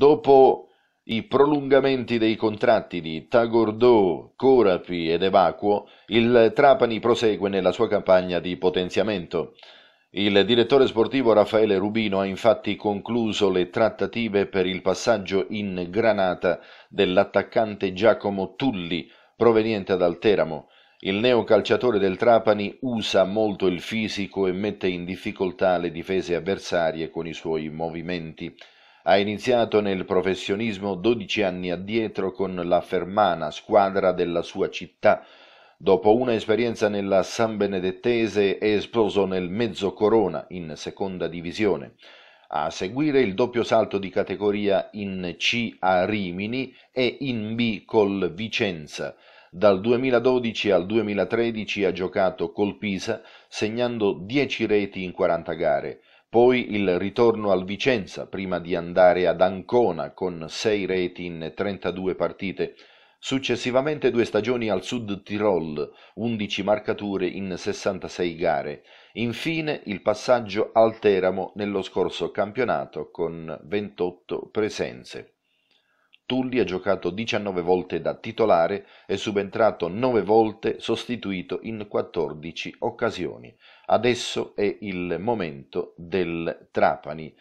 Dopo i prolungamenti dei contratti di Tagordò, Corapi ed Evacuo, il Trapani prosegue nella sua campagna di potenziamento. Il direttore sportivo Raffaele Rubino ha infatti concluso le trattative per il passaggio in Granata dell'attaccante Giacomo Tulli, proveniente dal Teramo. Il neocalciatore del Trapani usa molto il fisico e mette in difficoltà le difese avversarie con i suoi movimenti. Ha iniziato nel professionismo 12 anni addietro con la Fermana, squadra della sua città. Dopo una esperienza nella San Benedettese è esploso nel Mezzo Corona, in seconda divisione. A seguire il doppio salto di categoria in C a Rimini e in B col Vicenza. Dal 2012 al 2013 ha giocato col Pisa, segnando 10 reti in 40 gare, poi il ritorno al Vicenza prima di andare ad Ancona con 6 reti in 32 partite, successivamente due stagioni al Sud Tirol, 11 marcature in 66 gare, infine il passaggio al Teramo nello scorso campionato con 28 presenze. Tulli ha giocato 19 volte da titolare, è subentrato 9 volte, sostituito in 14 occasioni. Adesso è il momento del Trapani.